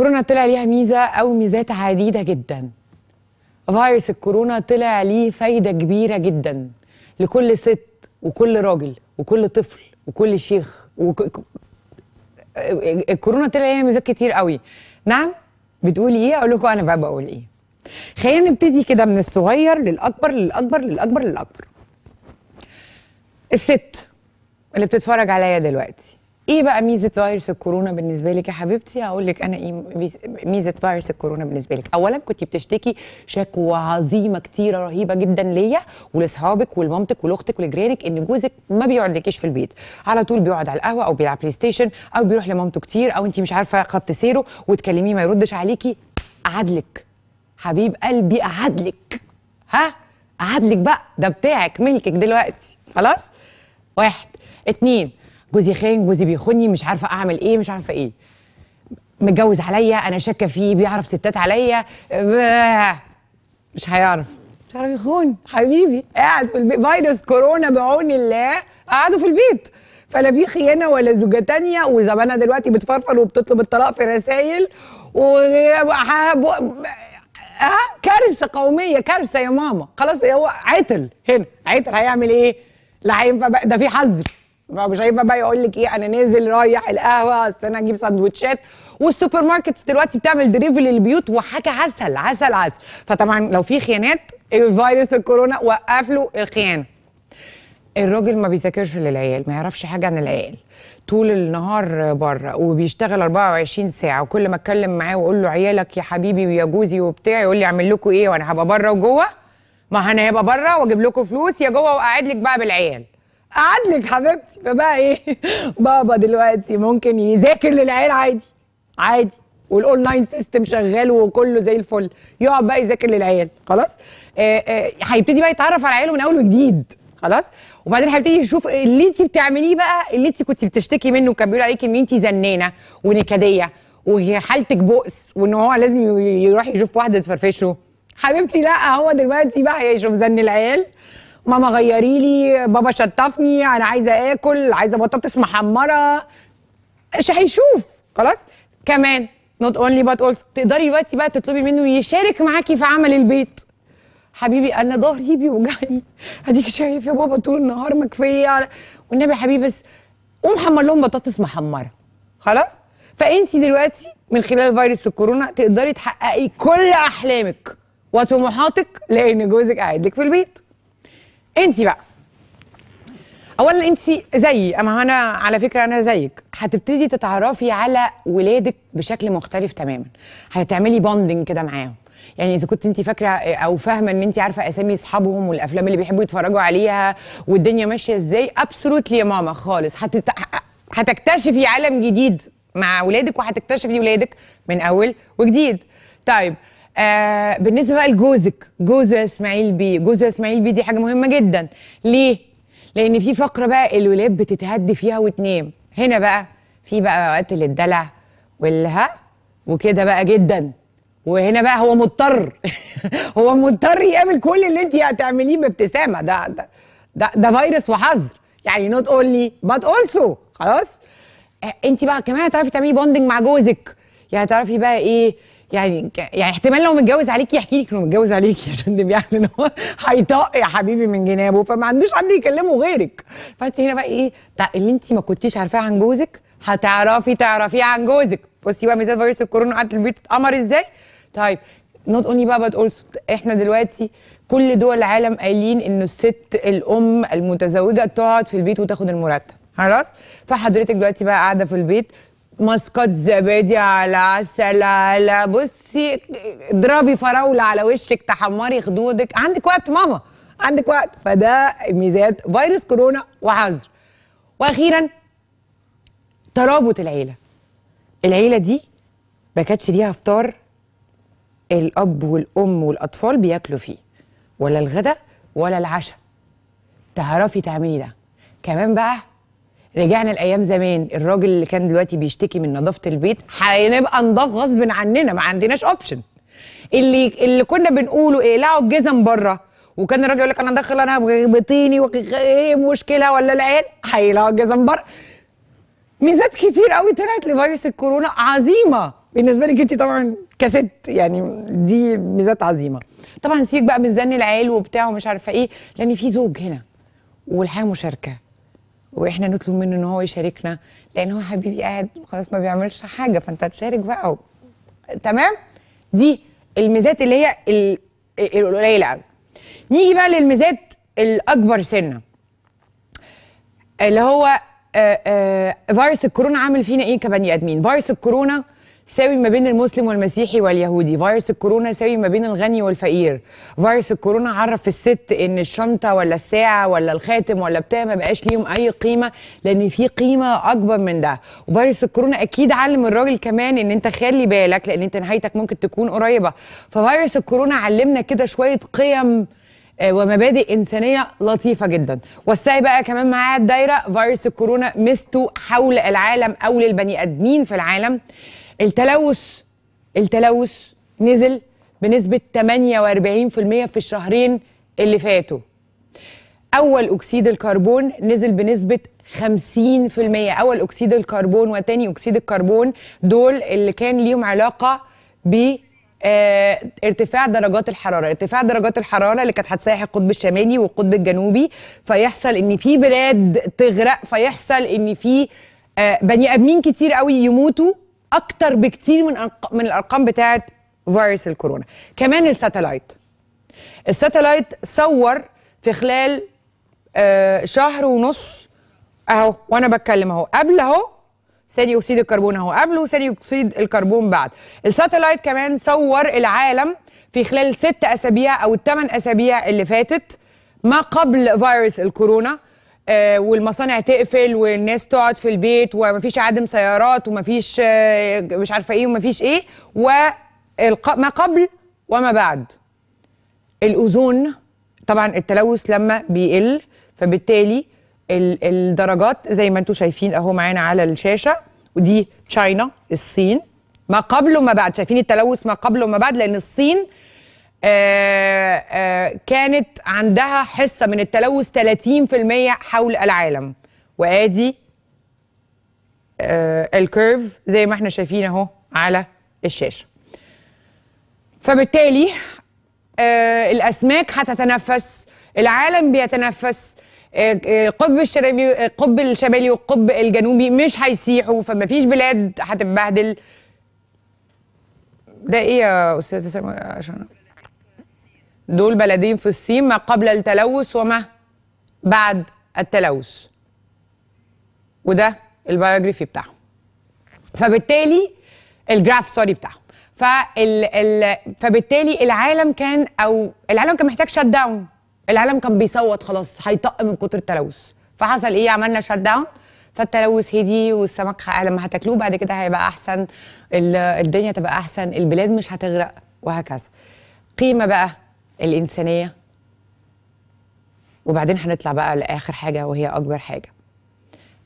كورونا طلع ليها ميزه او ميزات عديده جدا فيروس الكورونا طلع ليه فايده كبيره جدا لكل ست وكل راجل وكل طفل وكل شيخ وك... الكورونا طلع ليها ميزات كتير قوي نعم بتقولي ايه اقول لكم انا بقى بقول ايه خلينا نبتدي كده من الصغير للاكبر للاكبر للاكبر للاكبر الست اللي بتتفرج عليا دلوقتي ايه بقى ميزه فيروس الكورونا بالنسبه لك يا حبيبتي هقول لك انا ايه ميزه فيروس الكورونا بالنسبه لك اولا كنت بتشتكي شكوى عظيمه كتيره رهيبه جدا ليا ولاصحابك ولمامتك ولاختك ولجيرانك ان جوزك ما بيقعدلكيش في البيت على طول بيقعد على القهوه او بيلعب بلاي ستيشن او بيروح لمامته كتير او انت مش عارفه خط سيره وتكلميه ما يردش عليكي قعدلك حبيب قلبي قعدلك ها قعدلك بقى ده بتاعك ملكك دلوقتي خلاص واحد اتنين جوزي خان جوزي بيخوني مش عارفه اعمل ايه مش عارفه ايه متجوز عليا انا شاكه فيه بيعرف ستات عليا مش هيعرف مش عارف يخون حبيبي قاعد في البيت فيروس كورونا بعون الله قعدوا في البيت فلا في خيانه ولا زوجه تانية وزمانها دلوقتي بتفرفر وبتطلب الطلاق في رسائل و ها آه، كارثه قوميه كارثه يا ماما خلاص هو عطل هنا عطل هيعمل ايه؟ لا هينفع ده في حظر مش شريف بقى يقول لك ايه انا نازل رايح القهوه اصل انا اجيب سندوتشات والسوبر ماركت دلوقتي بتعمل دريفل للبيوت وحاجه عسل عسل عسل فطبعا لو في خيانات فيروس الكورونا وقف له الخيانه الراجل ما بيذاكرش للعيال ما يعرفش حاجه عن العيال طول النهار بره وبيشتغل 24 ساعه وكل ما اتكلم معاه واقول له عيالك يا حبيبي ويا جوزي وبتاع يقول لي اعمل لكم ايه وانا هبقى بره وجوه ما انا هبقى بره واجيب لكم فلوس يا جوه واقعد لك بقى بالعيال قعدلك حبيبتي فبقى ايه بابا دلوقتي ممكن يذاكر للعيال عادي عادي والاونلاين سيستم شغال وكله زي الفل يقعد بقى يذاكر للعيال خلاص آه، آه، هيبتدي بقى يتعرف على عياله من اول وجديد خلاص وبعدين هيبتدي يشوف اللي انت بتعمليه بقى اللي انت كنت بتشتكي منه كان بيقول عليك ان انت زنانه ونكديه وحالتك بؤس وان هو لازم يروح يشوف واحده تفرفشه حبيبتي لا هو دلوقتي بقى هيشوف زن العيال ماما غيري لي بابا شطفني انا عايزه اكل عايزه بطاطس محمره مش هيشوف خلاص كمان نوت اونلي بات اولس تقدري دلوقتي بقى تطلبي منه يشارك معاكي في عمل البيت حبيبي انا ظهري بيوجعني اديك شايف يا بابا طول النهار مكفيه والنبي يا حبيبي بس قوم حمر لهم بطاطس محمره خلاص فانت دلوقتي من خلال فيروس الكورونا تقدري تحققي كل احلامك وطموحاتك لان جوزك قاعد لك في البيت انت بقى اولا انت زيي اما انا على فكره انا زيك هتبتدي تتعرفي على ولادك بشكل مختلف تماما هتعملي بوندنج كده معاهم يعني اذا كنت انت فاكره او فاهمه ان انت عارفه اسامي اصحابهم والافلام اللي بيحبوا يتفرجوا عليها والدنيا ماشيه ازاي ابسولوتلي يا ماما خالص هتت... هتكتشفي عالم جديد مع اولادك وهتكتشفي ولادك من اول وجديد طيب آه بالنسبه بقى لجوزك جوزه اسماعيل بي جوزه اسماعيل بي دي حاجه مهمه جدا ليه لان في فقره بقى الولاد بتتهدي فيها وتنام هنا بقى في بقى وقت للدلع والها وكده بقى جدا وهنا بقى هو مضطر هو مضطر يقابل كل اللي انت هتعمليه بابتسامه ده ده ده, ده فيروس وحظر يعني نوت اونلي بات اولسو خلاص آه، انت بقى كمان هتعرفي تعملي بوندنج مع جوزك يعني هتعرفي بقى ايه يعني يعني احتمال لو متجوز عليكي يحكي لك انه متجوز عليكي عشان ده بيعمل ان هو هيطق يا حبيبي من جنابه فما عندوش حد يكلمه غيرك فانت هنا بقى ايه اللي انت ما كنتيش عارفاه عن جوزك هتعرفي تعرفيه عن جوزك بصي بقى ميزات فيروس الكورونا قعدت البيت اتقمر ازاي طيب نوت اونلي بقى بت اولسو احنا دلوقتي كل دول العالم قايلين انه الست الام المتزوجه تقعد في البيت وتاخد المرتب خلاص فحضرتك دلوقتي بقى قاعده في البيت مسقط زبادي على عسل على بصي اضربي فراوله على وشك تحمري خدودك عندك وقت ماما عندك وقت فده ميزات فيروس كورونا وحظر واخيرا ترابط العيله العيله دي ما كانتش ليها فطار الاب والام والاطفال بياكلوا فيه ولا الغدا ولا العشاء تعرفي تعملي ده كمان بقى رجعنا الايام زمان الراجل اللي كان دلوقتي بيشتكي من نظافه البيت هنبقى نضاف غصب عننا ما عندناش اوبشن اللي اللي كنا بنقوله اقلعوا الجزم بره وكان الراجل يقول لك انا داخل انا بطيني ايه مشكله ولا العيال هيقلعوا الجزم بره ميزات كتير قوي طلعت لفيروس الكورونا عظيمه بالنسبه لك انت طبعا كست يعني دي ميزات عظيمه طبعا سيبك بقى من زن العيال وبتاع ومش عارفه ايه لان في زوج هنا والحياه مشاركه واحنا نطلب منه ان هو يشاركنا لان هو حبيبي قاعد خلاص ما بيعملش حاجه فانت تشارك بقى و... تمام دي الميزات اللي هي القليله قوي نيجي بقى للميزات الاكبر سنه اللي هو آآ آه، آآ آه، فيروس الكورونا عامل فينا ايه كبني ادمين فيروس الكورونا ساوي ما بين المسلم والمسيحي واليهودي فيروس الكورونا ساوي ما بين الغني والفقير فيروس الكورونا عرف الست ان الشنطه ولا الساعه ولا الخاتم ولا بتاع ما بقاش ليهم اي قيمه لان في قيمه اكبر من ده وفيروس الكورونا اكيد علم الراجل كمان ان انت خلي بالك لان انت نهايتك ممكن تكون قريبه ففيروس الكورونا علمنا كده شويه قيم آه، ومبادئ إنسانية لطيفة جدا والسعي بقى كمان معايا الدايرة فيروس الكورونا مستو حول العالم أو للبني أدمين في العالم التلوث التلوث نزل بنسبة 48% في الشهرين اللي فاتوا أول أكسيد الكربون نزل بنسبة 50% أول أكسيد الكربون وتاني أكسيد الكربون دول اللي كان ليهم علاقة ب اه ارتفاع درجات الحراره، ارتفاع درجات الحراره اللي كانت هتسيح القطب الشمالي والقطب الجنوبي فيحصل ان في بلاد تغرق فيحصل ان في اه بني ادمين كتير قوي يموتوا اكتر بكتير من من الارقام بتاعه فيروس الكورونا كمان الساتلايت الساتلايت صور في خلال آه شهر ونص اهو وانا بتكلم اهو قبل اهو ثاني اكسيد الكربون اهو قبله وثاني اكسيد الكربون بعد الساتلايت كمان صور العالم في خلال ست اسابيع او الثمان اسابيع اللي فاتت ما قبل فيروس الكورونا آه، والمصانع تقفل والناس تقعد في البيت ومفيش عدم سيارات ومفيش آه، مش عارفه ايه ومفيش ايه وما قبل وما بعد الاوزون طبعا التلوث لما بيقل فبالتالي الدرجات زي ما انتم شايفين اهو معانا على الشاشه ودي تشاينا الصين ما قبل وما بعد شايفين التلوث ما قبل وما بعد لان الصين آه، آه، كانت عندها حصه من التلوث 30% حول العالم وادي آه، الكيرف زي ما احنا شايفين اهو على الشاشه فبالتالي الاسماك هتتنفس العالم بيتنفس القطب الشمالي القطب الشمالي والقطب الجنوبي مش هيسيحوا فمفيش بلاد هتتبهدل ده ايه يا استاذه عشان دول بلدين في الصين ما قبل التلوث وما بعد التلوث وده البايوجرافي بتاعهم فبالتالي الجراف سوري بتاعهم فال ال فبالتالي العالم كان او العالم كان محتاج شت داون العالم كان بيصوت خلاص هيطق من كتر التلوث فحصل ايه عملنا شت داون فالتلوث هدي والسمك لما هتاكلوه بعد كده هيبقى احسن الدنيا تبقى احسن البلاد مش هتغرق وهكذا قيمه بقى الانسانيه وبعدين هنطلع بقى لاخر حاجه وهي اكبر حاجه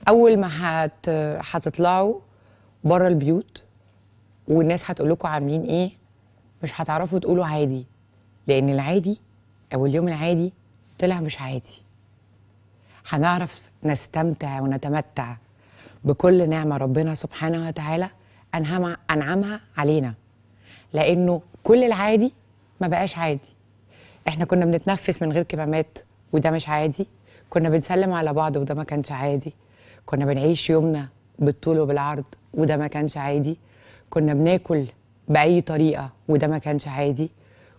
اول ما هت... هتطلعوا بره البيوت والناس هتقول لكم عاملين ايه مش هتعرفوا تقولوا عادي لان العادي او اليوم العادي طلع مش عادي هنعرف نستمتع ونتمتع بكل نعمه ربنا سبحانه وتعالى انعمها علينا لانه كل العادي ما بقاش عادي احنا كنا بنتنفس من غير كمامات وده مش عادي كنا بنسلم على بعض وده ما كانش عادي كنا بنعيش يومنا بالطول وبالعرض وده ما كانش عادي كنا بناكل بأي طريقة وده ما كانش عادي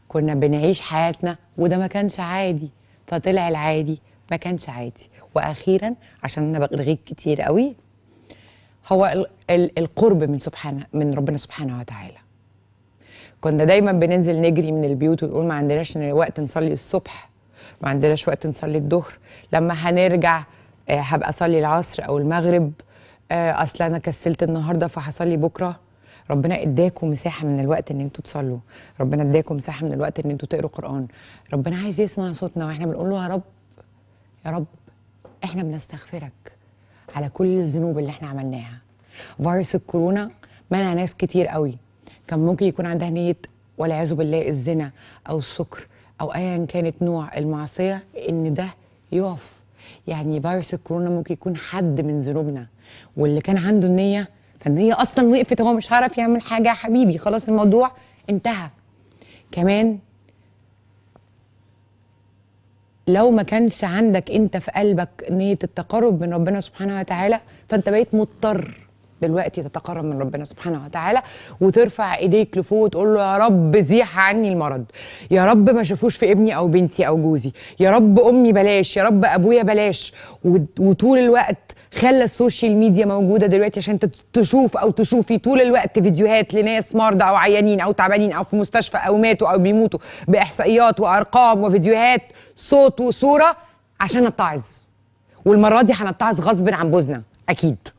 كنا بنعيش حياتنا وده ما كانش عادي فطلع العادي ما كانش عادي واخيرا عشان انا برغيك كتير قوي هو القرب من سبحانه من ربنا سبحانه وتعالى كنا دايما بننزل نجري من البيوت ونقول ما عندناش وقت نصلي الصبح ما عندناش وقت نصلي الظهر لما هنرجع آه، هبقى اصلي العصر او المغرب آه، اصل انا كسلت النهارده فهصلي بكره ربنا اداكم مساحه من الوقت ان انتوا تصلوا ربنا اداكم مساحه من الوقت ان انتوا تقروا قران ربنا عايز يسمع صوتنا واحنا بنقول له يا رب يا رب احنا بنستغفرك على كل الذنوب اللي احنا عملناها فيروس الكورونا منع ناس كتير قوي كان ممكن يكون عندها نيه والعياذ بالله الزنا او السكر او ايا كانت نوع المعصيه ان ده يقف يعني فيروس الكورونا ممكن يكون حد من ذنوبنا واللي كان عنده النيه فالنيه اصلا وقفت هو مش هيعرف يعمل حاجه يا حبيبي خلاص الموضوع انتهى كمان لو ما كانش عندك انت في قلبك نيه التقرب من ربنا سبحانه وتعالى فانت بقيت مضطر دلوقتي تتقرب من ربنا سبحانه وتعالى وترفع ايديك لفوق وتقول له يا رب زيح عني المرض يا رب ما شافوش في ابني او بنتي او جوزي يا رب امي بلاش يا رب ابويا بلاش وطول الوقت خلى السوشيال ميديا موجوده دلوقتي عشان تشوف او تشوفي طول الوقت فيديوهات لناس مرضى او عيانين او تعبانين او في مستشفى او ماتوا او بيموتوا باحصائيات وارقام وفيديوهات صوت وصوره عشان نتعظ والمره دي هنتعظ غصب عن بوزنا اكيد